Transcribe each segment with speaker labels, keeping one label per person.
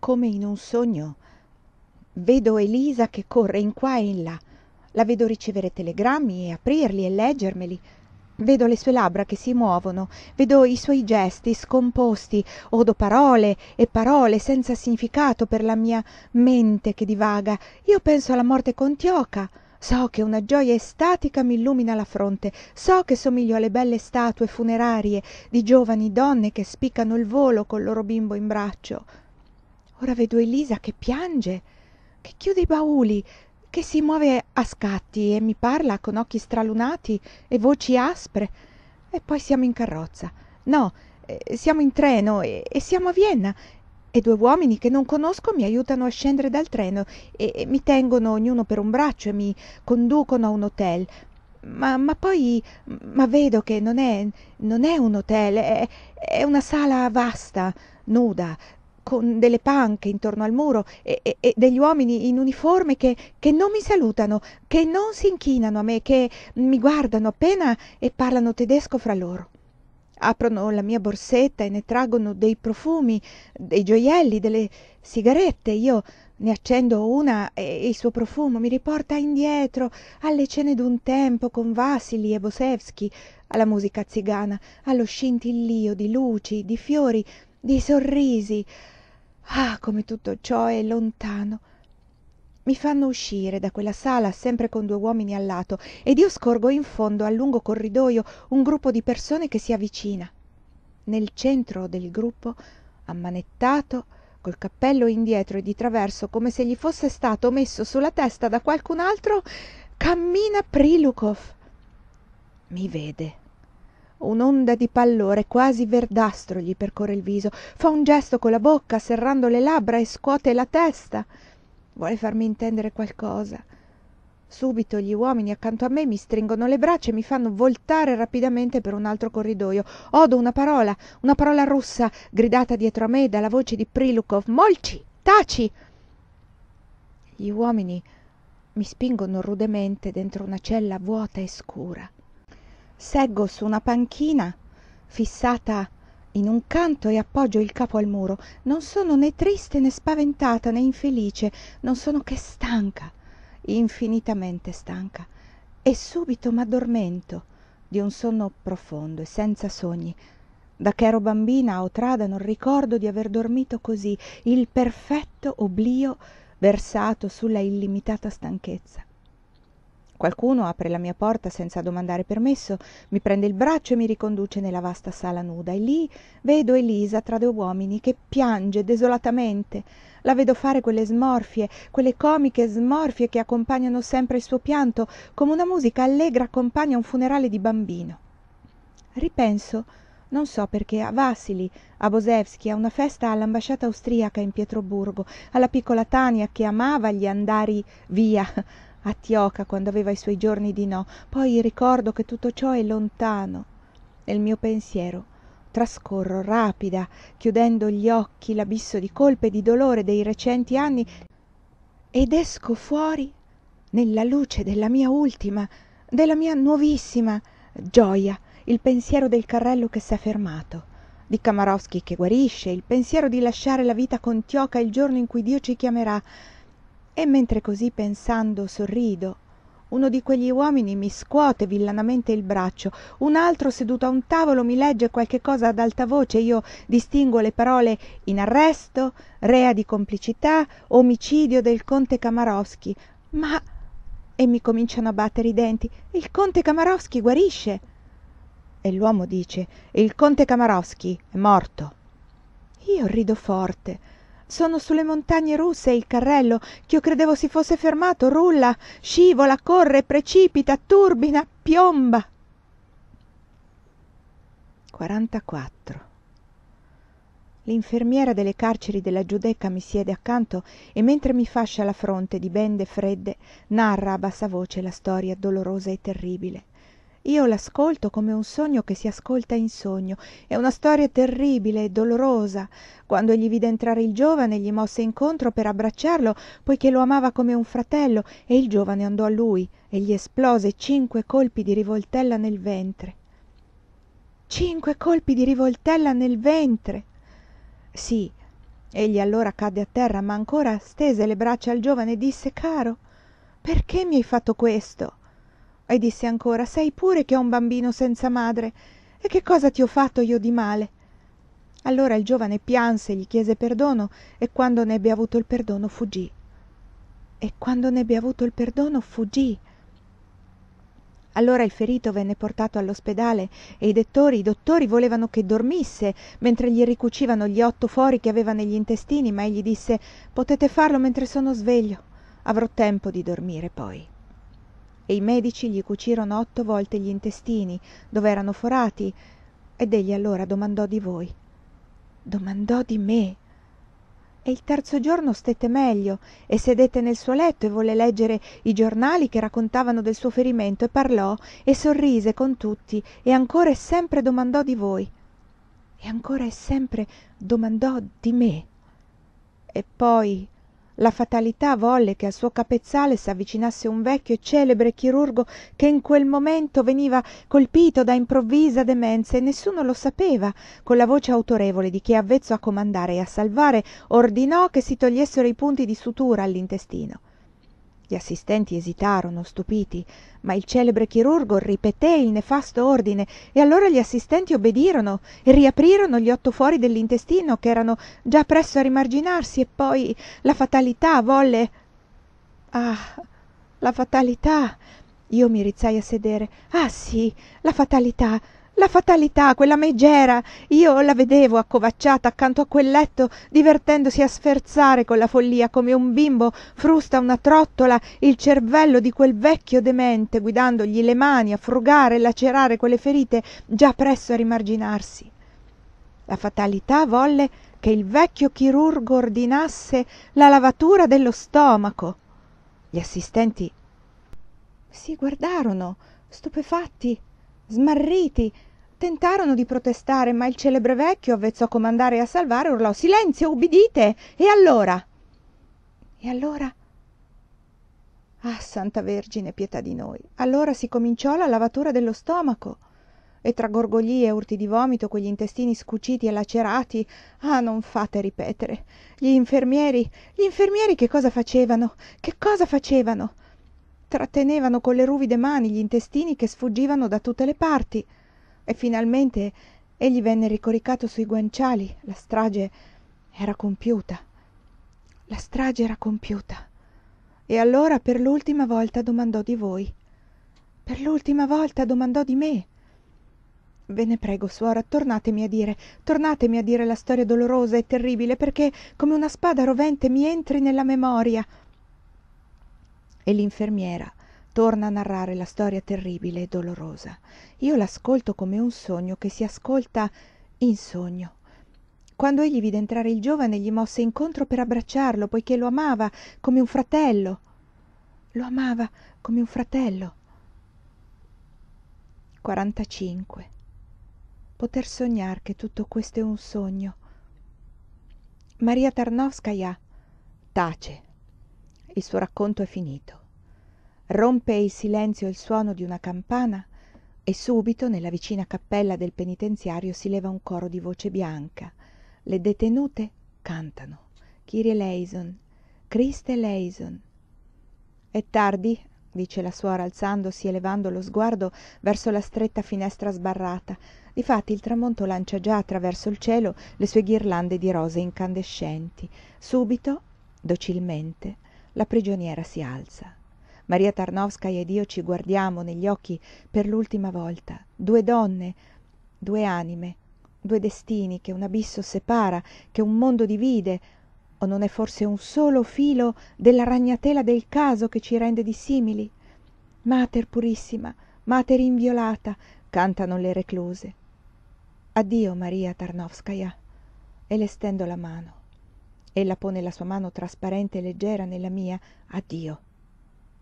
Speaker 1: come in un sogno vedo elisa che corre in qua e in là la vedo ricevere telegrammi e aprirli e leggermeli vedo le sue labbra che si muovono vedo i suoi gesti scomposti odo parole e parole senza significato per la mia mente che divaga io penso alla morte con tioca so che una gioia estatica m'illumina la fronte so che somiglio alle belle statue funerarie di giovani donne che spiccano il volo col loro bimbo in braccio ora vedo elisa che piange che chiude i bauli che si muove a scatti e mi parla con occhi stralunati e voci aspre e poi siamo in carrozza no eh, siamo in treno e siamo a vienna e due uomini che non conosco mi aiutano a scendere dal treno e mi tengono ognuno per un braccio e mi conducono a un hotel ma, ma poi ma vedo che non è non è un hotel è, è una sala vasta nuda con delle panche intorno al muro e, e, e degli uomini in uniforme che, che, non mi salutano, che non si inchinano a me, che mi guardano appena e parlano tedesco fra loro. Aprono la mia borsetta e ne traggono dei profumi, dei gioielli, delle sigarette. Io ne accendo una e il suo profumo mi riporta indietro alle cene d'un tempo con Vassili e Bosevsky, alla musica zigana, allo scintillio di luci, di fiori, di sorrisi ah come tutto ciò è lontano i fanno uscire da quella sala sempre con due uomini al lato ed io scorgo in fondo al lungo corridoio un gruppo di persone che si avvicina nel centro del gruppo ammanettato col cappello indietro e di traverso come se gli fosse stato messo sulla testa da qualcun altro cammina Prilukov. i vede un'onda di pallore quasi verdastro gli percorre il viso fa un gesto con la bocca serrando le labbra e scuote la testa vuole farmi intendere qualcosa subito gli uomini accanto a me mi stringono le braccia e mi fanno voltare rapidamente per un altro corridoio odo una parola una parola russa gridata dietro a me dalla voce di prilukov molci taci gli uomini mi spingono rudemente dentro una cella vuota e scura seggo su una panchina fissata in un canto e appoggio il capo al muro non sono né triste né spaventata né infelice non sono che stanca infinitamente stanca e subito m'addormento di un sonno profondo e senza sogni da che ero bambina o trada non ricordo di aver dormito così il perfetto oblio versato sulla illimitata stanchezza qualcuno apre la mia porta senza domandare permesso mi prende il braccio e mi riconduce nella vasta sala nuda e lì vedo elisa tra due uomini che piange desolatamente la vedo fare quelle smorfie quelle comiche smorfie che accompagnano sempre il suo pianto come una musica allegra accompagna un funerale di bambino ripenso non so perché, a Vassili, a Bosevski, a una festa all'ambasciata austriaca in Pietroburgo, alla piccola Tania che amava gli andari via, Tioca quando aveva i suoi giorni di no poi ricordo che tutto ciò è lontano nel mio pensiero trascorro rapida chiudendo gli occhi l'abisso di colpe e di dolore dei recenti anni ed esco fuori nella luce della mia ultima della mia nuovissima gioja il pensiero del carrello che s'è fermato di kamarowsky che guarisce il pensiero di lasciare la vita con tioca il giorno in cui dio ci chiamerà e mentre così pensando sorrido uno di quegli uomini mi scuote villanamente il braccio un altro seduto a un tavolo mi legge qualche cosa ad alta voce io distingo le parole in arresto rea di complicità omicidio del conte kamarowsky ma e mi cominciano a battere i denti il conte kamarowsky guarisce e l'uomo dice il conte kamarowsky è morto io rido forte sono sulle montagne russe il carrello ch'io credevo si fosse fermato rulla scivola corre precipita turbina piomba l'infermiera delle carceri della giudecca mi siede accanto e mentre mi fascia la fronte di bende fredde narra a bassa voce la storia dolorosa e terribile io l'ascolto come un sogno che si ascolta in sogno è una storia terribile e dolorosa quando egli vide entrare il giovane gli mosse incontro per abbracciarlo poiché lo amava come un fratello e il giovane andò a lui e gli esplose cinque colpi di rivoltella nel ventre cinque colpi di rivoltella nel ventre sì egli allora cadde a terra ma ancora stese le braccia al giovane e disse caro perché mi hai fatto questo e disse ancora sai pure che ho un bambino senza madre e che cosa ti ho fatto io di male allora il giovane pianse gli chiese perdono e quando ne ebbe avuto il perdono fuggì e quando ne ebbe avuto il perdono fuggì allora il ferito venne portato all'ospedale e i dettori i dottori volevano che dormisse mentre gli ricucivano gli otto fori che aveva negli intestini ma egli disse potete farlo mentre sono sveglio avrò tempo di dormire poi e i medici gli cucirono otto volte gli intestini dove erano forati ed egli allora domandò di voi domandò di me e il terzo giorno stette meglio e sedette nel suo letto e volle leggere i giornali che raccontavano del suo ferimento e parlò e sorrise con tutti e ancora e sempre domandò di voi e ancora e sempre domandò di me e poi la fatalità volle che al suo capezzale s'avvicinasse un vecchio e celebre chirurgo che in quel momento veniva colpito da improvvisa demenza e nessuno lo sapeva con la voce autorevole di chi è avvezzo a comandare e a salvare ordinò che si togliessero i punti di sutura all'intestino gli assistenti esitarono stupiti ma il celebre chirurgo ripeté il nefasto ordine e allora gli assistenti obbedirono e riaprirono gli otto fori dell'intestino che erano già presso a rimarginarsi e poi la fatalità volle ah la fatalità io mi rizzai a sedere ah sì la fatalità la fatalità quella megera io la vedevo accovacciata accanto a quel letto divertendosi a sferzare con la follia come un bimbo frusta una trottola il cervello di quel vecchio demente guidandogli le mani a frugare e lacerare quelle ferite già presso a rimarginarsi la fatalità volle che il vecchio chirurgo ordinasse la lavatura dello stomaco gli assistenti si guardarono stupefatti smarriti tentarono di protestare ma il celebre vecchio avvezzo a comandare e a salvare urlò silenzio ubbidite e allora e allora ah santa vergine pietà di noi allora si cominciò la lavatura dello stomaco e tra gorgogli e urti di vomito quegli intestini scuciti e lacerati ah non fate ripetere gli infermieri gli infermieri che cosa facevano che cosa facevano trattenevano con le ruvide mani gli intestini che sfuggivano da tutte le parti e finalmente egli venne ricoricato sui guanciali la strage era compiuta la strage era compiuta e allora per l'ultima volta domandò di voi per l'ultima volta domandò di me ve ne prego suora tornatemi a dire tornatemi a dire la storia dolorosa e terribile perché come una spada rovente mi entri nella memoria e l'infermiera torna a narrare la storia terribile e dolorosa. Io l'ascolto come un sogno che si ascolta in sogno. Quando egli vide entrare il giovane gli mosse incontro per abbracciarlo, poiché lo amava come un fratello. Lo amava come un fratello. 45. Poter sognare che tutto questo è un sogno. Maria Tarnovskaya tace. Il suo racconto è finito rompe il silenzio il suono di una campana e subito nella vicina cappella del penitenziario si leva un coro di voce bianca le detenute cantano Kiri eleison Christe eleison è tardi dice la suora alzandosi e levando lo sguardo verso la stretta finestra sbarrata. Difatti il tramonto lancia già attraverso il cielo le sue ghirlande di rose incandescenti. Subito, docilmente, la prigioniera si alza. Maria Tarnowskaia ed io ci guardiamo negli occhi per l'ultima volta, due donne, due anime, due destini che un abisso separa, che un mondo divide, o non è forse un solo filo della ragnatela del caso che ci rende dissimili? Mater purissima, mater inviolata, cantano le recluse. Addio Maria Tarnowskaia. E le stendo la mano. Ella pone la sua mano trasparente e leggera nella mia. Addio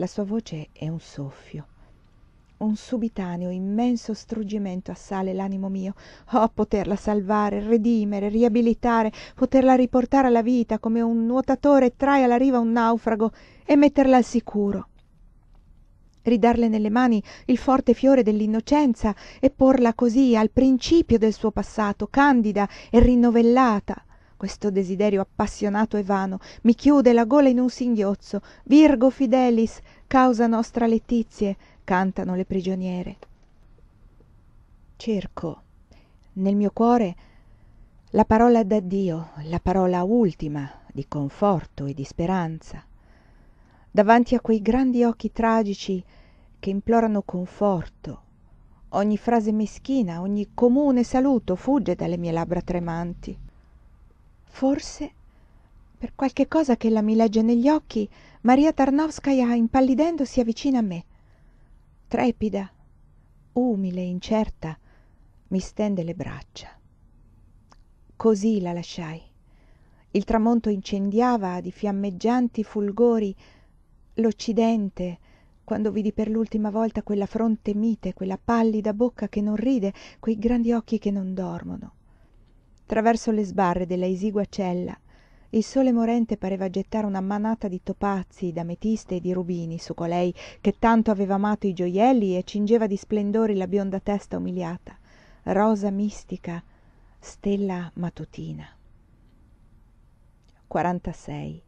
Speaker 1: la sua voce è un soffio. Un subitaneo, immenso struggimento assale l'animo mio. Oh, poterla salvare, redimere, riabilitare, poterla riportare alla vita come un nuotatore trae alla riva un naufrago e metterla al sicuro ridarle nelle mani il forte fiore dell'innocenza e porla così al principio del suo passato, candida e rinnovellata, questo desiderio appassionato e vano mi chiude la gola in un singhiozzo virgo fidelis causa nostra letizie cantano le prigioniere cerco nel mio cuore la parola d'addio la parola ultima di conforto e di speranza davanti a quei grandi occhi tragici che implorano conforto ogni frase meschina ogni comune saluto fugge dalle mie labbra tremanti forse per qualche cosa ch'ella mi legge negli occhi maria tarnowskaja impallidendo si avvicina a me trepida umile incerta mi stende le braccia così la lasciai il tramonto incendiava di fiammeggianti fulgori l'occidente quando vidi per l'ultima volta quella fronte mite quella pallida bocca che non ride quei grandi occhi che non dormono attraverso le sbarre della esigua cella il sole morente pareva gettare una manata di topazii d'ametiste e di rubini su colei che tanto aveva amato i gioielli e cingeva di splendori la bionda testa umiliata rosa mistica stella matutina. 46.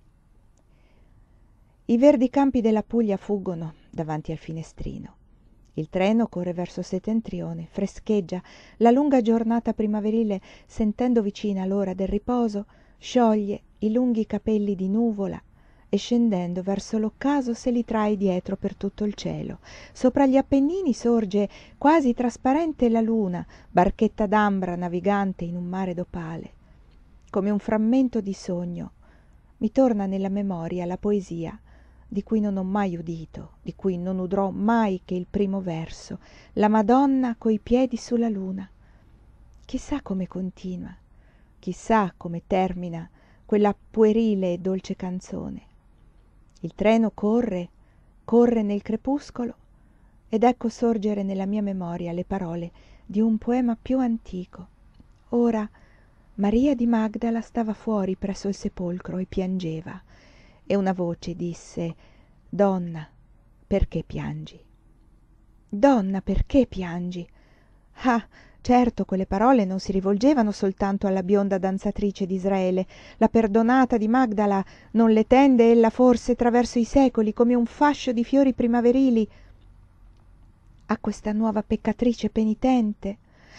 Speaker 1: i verdi campi della puglia fuggono davanti al finestrino il treno corre verso settentrione frescheggia la lunga giornata primaverile sentendo vicina l'ora del riposo scioglie i lunghi capelli di nuvola e scendendo verso l'occaso se li trae dietro per tutto il cielo sopra gli appennini sorge quasi trasparente la luna barchetta d'ambra navigante in un mare d'opale come un frammento di sogno mi torna nella memoria la poesia di cui non ho mai udito, di cui non udrò mai che il primo verso, la Madonna coi piedi sulla luna. Chissà come continua, chissà come termina quella puerile e dolce canzone. Il treno corre, corre nel crepuscolo, ed ecco sorgere nella mia memoria le parole di un poema più antico. Ora Maria di Magdala stava fuori presso il sepolcro e piangeva e una voce disse donna perché piangi donna perché piangi ah certo quelle parole non si rivolgevano soltanto alla bionda danzatrice di Israele. la perdonata di magdala non le tende ella forse attraverso i secoli come un fascio di fiori primaverili a questa nuova peccatrice penitente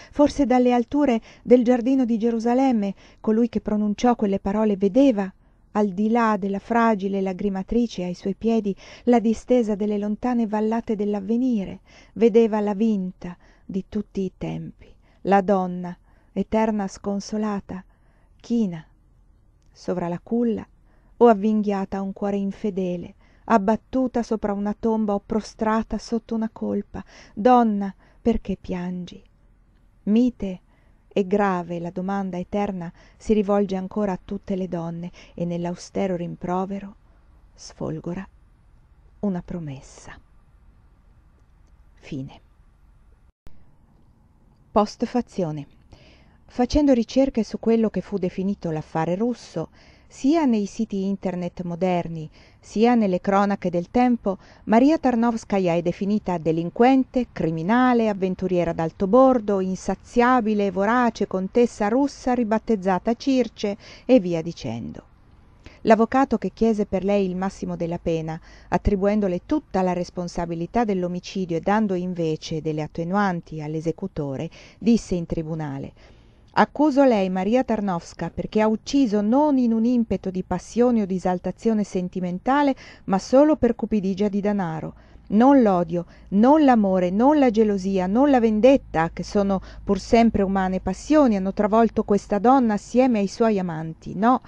Speaker 1: forse dalle alture del giardino di gerusalemme colui che pronunciò quelle parole vedeva al di là della fragile lagrimatrice ai suoi piedi la distesa delle lontane vallate dell'avvenire vedeva la vinta di tutti i tempi la donna eterna sconsolata china sovra la culla o avvinghiata a un cuore infedele abbattuta sopra una tomba o prostrata sotto una colpa donna perché piangi mite e grave la domanda eterna si rivolge ancora a tutte le donne e nell'austero rimprovero sfolgora una promessa fine postfazione facendo ricerche su quello che fu definito l'affare russo sia nei siti internet moderni sia nelle cronache del tempo maria tarnowskaja è definita delinquente criminale avventuriera d'alto bordo insaziabile vorace contessa russa ribattezzata circe e via dicendo l'avvocato che chiese per lei il massimo della pena attribuendole tutta la responsabilità dell'omicidio e dando invece delle attenuanti all'esecutore disse in tribunale accuso lei maria tarnowska perché ha ucciso non in un impeto di passione o di esaltazione sentimentale ma solo per cupidigia di danaro non l'odio non l'amore non la gelosia non la vendetta che sono pur sempre umane passioni hanno travolto questa donna assieme ai suoi amanti no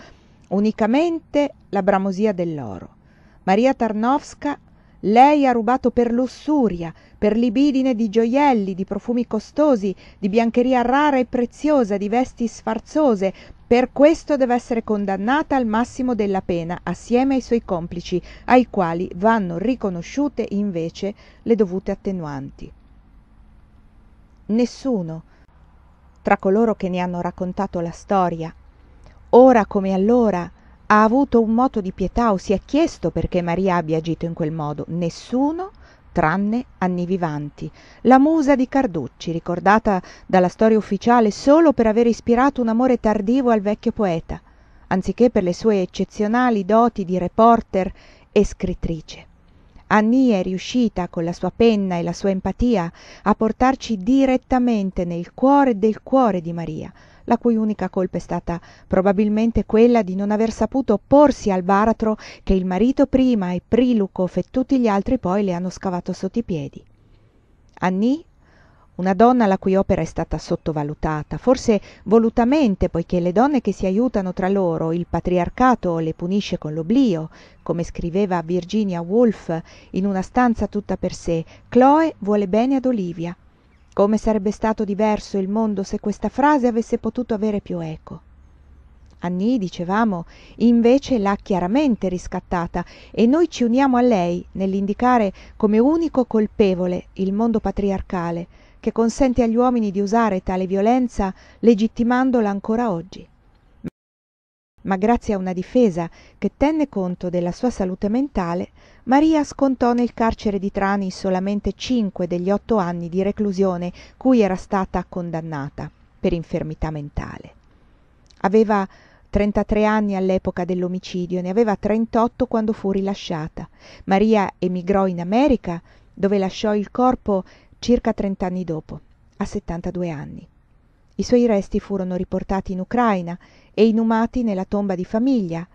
Speaker 1: unicamente la bramosia dell'oro maria tarnowska lei ha rubato per lussuria per libidine di gioielli, di profumi costosi di biancheria rara e preziosa di vesti sfarzose per questo deve essere condannata al massimo della pena assieme ai suoi complici ai quali vanno riconosciute invece le dovute attenuanti nessuno tra coloro che ne hanno raccontato la storia ora come allora ha avuto un moto di pietà o si è chiesto perché Maria abbia agito in quel modo? Nessuno tranne Anni Vivanti, la musa di Carducci, ricordata dalla storia ufficiale solo per aver ispirato un amore tardivo al vecchio poeta, anziché per le sue eccezionali doti di reporter e scrittrice. Annie è riuscita, con la sua penna e la sua empatia, a portarci direttamente nel cuore del cuore di Maria, la cui unica colpa è stata probabilmente quella di non aver saputo opporsi al baratro che il marito prima e Priluco e tutti gli altri poi le hanno scavato sotto i piedi. Annie, una donna la cui opera è stata sottovalutata, forse volutamente, poiché le donne che si aiutano tra loro, il patriarcato le punisce con l'oblio, come scriveva Virginia Woolf in una stanza tutta per sé, Chloe vuole bene ad Olivia, come sarebbe stato diverso il mondo se questa frase avesse potuto avere più eco Anni, dicevamo invece l'ha chiaramente riscattata e noi ci uniamo a lei nell'indicare come unico colpevole il mondo patriarcale che consente agli uomini di usare tale violenza legittimandola ancora oggi ma grazie a una difesa che tenne conto della sua salute mentale maria scontò nel carcere di trani solamente cinque degli otto anni di reclusione cui era stata condannata per infermità mentale aveva trentatré anni all'epoca dell'omicidio ne aveva trentotto quando fu rilasciata maria emigrò in america dove lasciò il corpo circa trent'anni dopo a 72 anni i suoi resti furono riportati in Ucraina e inumati nella tomba di famiglia,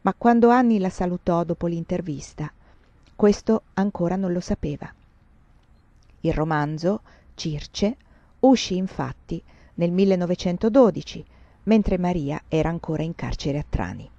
Speaker 1: ma quando Anni la salutò dopo l'intervista, questo ancora non lo sapeva. Il romanzo, Circe, uscì infatti nel 1912, mentre Maria era ancora in carcere a Trani.